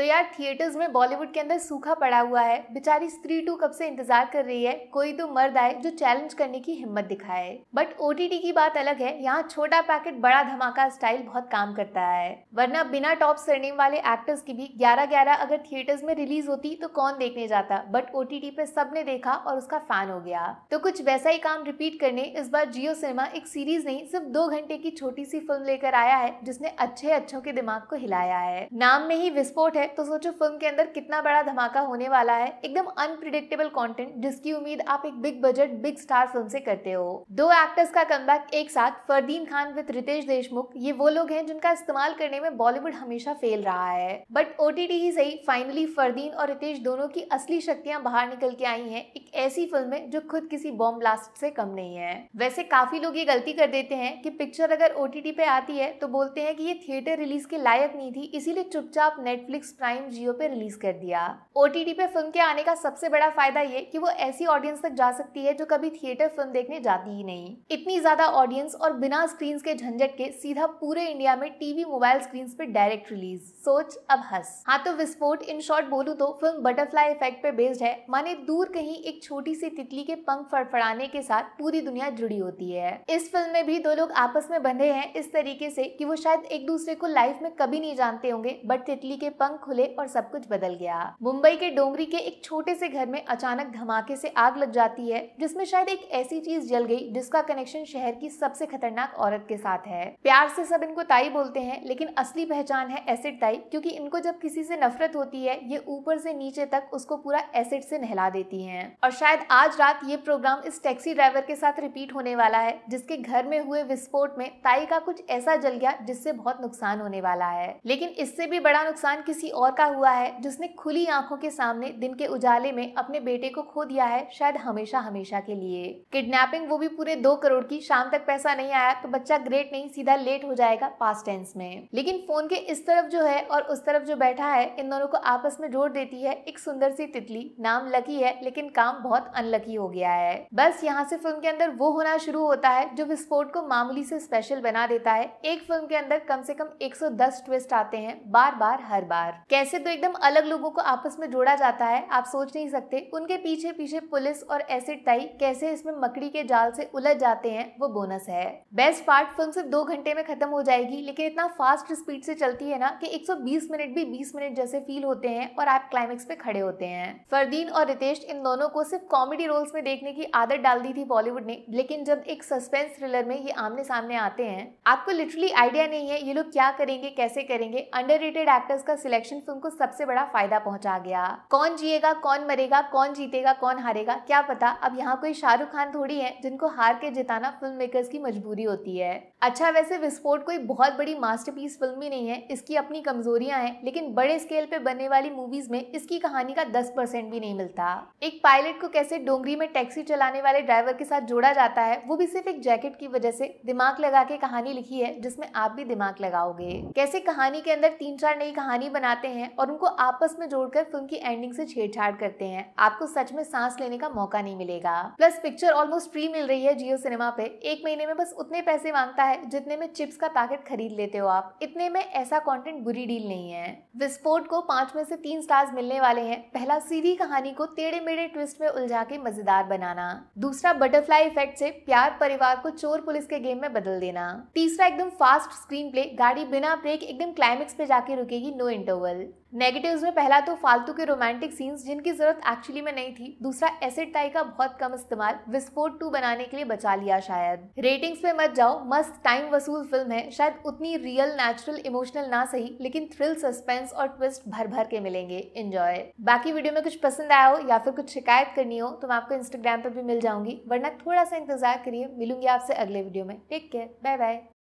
तो यार थिएटर्स में बॉलीवुड के अंदर सूखा पड़ा हुआ है बेचारी स्त्री टू कब से इंतजार कर रही है कोई तो मर्द आए जो चैलेंज करने की हिम्मत दिखाए बट ओ की बात अलग है यहाँ छोटा पैकेट बड़ा धमाका स्टाइल बहुत काम करता है वरना बिना टॉप सरनेम वाले एक्टर्स की भी ग्यारह ग्यारह अगर थिएटर्स में रिलीज होती तो कौन देखने जाता बट ओ टी पे सबने देखा और उसका फैन हो गया तो कुछ वैसा ही काम रिपीट करने इस बार जियो सिनेमा एक सीरीज नहीं सिर्फ दो घंटे की छोटी सी फिल्म लेकर आया है जिसने अच्छे अच्छों के दिमाग को हिलाया है नाम में ही विस्फोट है तो सोचो फिल्म के अंदर कितना बड़ा धमाका होने वाला है एकदम अनप्रिडिक्टेबल कंटेंट जिसकी उम्मीद आप एक big budget big star film से करते हो दो एक्टर्स का कम एक साथ फरदीन खान विद रितेश देशमुख ये वो लोग हैं जिनका इस्तेमाल करने में बॉलीवुड हमेशा फेल रहा है बट ओ ही सही फाइनली फरदीन और रितेश दोनों की असली शक्तियां बाहर निकल के आई हैं एक ऐसी फिल्म में जो खुद किसी बॉम्ब ब्लास्ट से कम नहीं है वैसे काफी लोग ये गलती कर देते हैं कि पिक्चर अगर ओटीटी पे आती है तो बोलते हैं कि ये थिएटर रिलीज के लायक नहीं थी इसीलिए चुपचाप नेटफ्लिक्स प्राइम जियो पे रिलीज कर दिया ओ पे फिल्म के आने का सबसे बड़ा फायदा ये कि वो ऐसी ऑडियंस तक जा सकती है जो कभी थिएटर फिल्म देखने जाती ही नहीं इतनी ज्यादा ऑडियंस और बिना स्क्रीन के झंझट के सीधा पूरे इंडिया में टीवी मोबाइल स्क्रीन पे डायरेक्ट रिलीज सोच अब हंस हाँ तो विस्फोट इन शॉर्ट बोलू तो फिल्म बटरफ्लाई इफेक्ट पे बेस्ड है माने दूर कहीं एक छोटी सी तितली के पंख फड़फड़ाने के साथ पूरी दुनिया जुड़ी होती है इस फिल्म में भी दो लोग आपस में बंधे हैं इस तरीके से कि वो शायद एक दूसरे को लाइफ में कभी नहीं जानते होंगे बट तितली के पंख खुले और सब कुछ बदल गया मुंबई के डोंगरी के एक छोटे से घर में अचानक धमाके से आग लग जाती है जिसमें शायद एक ऐसी चीज जल गई जिसका कनेक्शन शहर की सबसे खतरनाक औरत के साथ है प्यार से सब इनको ताई बोलते हैं लेकिन असली पहचान है एसिड ताई क्योंकि इनको जब किसी से नफरत होती है ये ऊपर से नीचे तक उसको पूरा एसिड से नहला देती है और शायद आज रात ये प्रोग्राम इस टैक्सी ड्राइवर के साथ रिपीट होने वाला है जिसके घर में हुए विस्फोट में ताई का कुछ ऐसा जल गया जिससे बहुत नुकसान होने वाला है लेकिन इससे भी बड़ा नुकसान किसी किसी और का हुआ है जिसने खुली आंखों के सामने दिन के उजाले में अपने बेटे को खो दिया है शायद हमेशा हमेशा के लिए किडनैपिंग वो भी पूरे दो करोड़ की शाम तक पैसा नहीं आया तो बच्चा ग्रेट नहीं सीधा लेट हो जाएगा पास्ट टेंस में लेकिन फोन के इस तरफ जो है और उस तरफ जो बैठा है इन दोनों को आपस में जोड़ देती है एक सुंदर सी तितली नाम लकी है लेकिन काम बहुत अनलकी हो गया है बस यहाँ से फिल्म के अंदर वो होना शुरू होता है जो विस्फोट को मामूली से स्पेशल बना देता है एक फिल्म के अंदर कम से कम 110 ट्विस्ट आते हैं बार बार हर बार कैसे तो एकदम अलग लोगों को आपस में जोड़ा जाता है आप सोच नहीं सकते उनके पीछे पीछे पुलिस और एसिड टाई कैसे इसमें मकड़ी के जाल से उलझ जाते हैं वो बोनस है बेस्ट पार्ट फिल्म सिर्फ दो घंटे में खत्म हो जाएगी लेकिन इतना फास्ट स्पीड से चलती है ना कि 120 मिनट भी 20 मिनट जैसे फील होते हैं और आप क्लाइमेक्स पे खड़े होते हैं फरदीन और रितेश इन दोनों को सिर्फ कॉमेडी रोल्स में देखने की आदत डाल दी थी बॉलीवुड ने लेकिन जब एक सस्पेंस थ्रिलर में ये आमने सामने आते हैं आपको लिटरली आइडिया नहीं है ये लोग क्या करेंगे कैसे करेंगे अंडर एक्टर्स का सिलेक्शन इलेक्शन फिल्म को सबसे बड़ा फायदा पहुंचा गया कौन जिएगा कौन मरेगा कौन जीतेगा कौन हारेगा क्या पता अब यहाँ कोई शाहरुख खान थोड़ी है जिनको हार के जिताना फिल्म मेकर्स की मजबूरी होती है अच्छा वैसे विस्फोट कोई बहुत बड़ी मास्टरपीस फिल्म भी नहीं है इसकी अपनी कमजोरियां हैं लेकिन बड़े स्केल पे बनने वाली मूवीज में इसकी कहानी का 10 परसेंट भी नहीं मिलता एक पायलट को कैसे डोंगरी में टैक्सी चलाने वाले ड्राइवर के साथ जोड़ा जाता है वो भी सिर्फ एक जैकेट की वजह से दिमाग लगा के कहानी लिखी है जिसमे आप भी दिमाग लगाओगे कैसे कहानी के अंदर तीन चार नई कहानी बनाते हैं और उनको आपस में जोड़कर फिल्म की एंडिंग से छेड़छाड़ करते हैं आपको सच में सांस लेने का मौका नहीं मिलेगा प्लस पिक्चर ऑलमोस्ट फ्री मिल रही है जियो सिनेमा पे एक महीने में बस उतने पैसे मांगता है है जितने में चिप्स का पैकेट खरीद लेते हो आप इतने में ऐसा कंटेंट बुरी डील नहीं है विस्फोट को पांच में से तीन स्टार्स मिलने वाले हैं पहला सीधी कहानी को टेढ़े मेढ़े ट्विस्ट में उलझा के मजेदार बनाना दूसरा बटरफ्लाई इफेक्ट से प्यार परिवार को चोर पुलिस के गेम में बदल देना तीसरा एकदम फास्ट स्क्रीन प्ले गाड़ी बिना ब्रेक एकदम क्लाइमेक्स पे जाके रुकेगी नो इंटरवल नेगेटिव्स में पहला तो फालतू के रोमांटिक सीन्स जिनकी ज़रूरत एक्चुअली में नहीं थी दूसरा एसिड टाई का बहुत कम इस्तेमाल विस्फोट टू बनाने के लिए बचा लिया शायद रेटिंग्स पे मत जाओ मस्त टाइम वसूल फिल्म है शायद उतनी रियल नेचुरल इमोशनल ना सही लेकिन थ्रिल सस्पेंस और ट्विस्ट भर भर के मिलेंगे इंजॉय बाकी वीडियो में कुछ पसंद आया हो या फिर कुछ शिकायत करनी हो तो मैं आपको इंस्टाग्राम पर भी मिल जाऊंगी वरना थोड़ा सा इंतजार करिए मिलूंगी आपसे अगले वीडियो में टेक केयर बाय बाय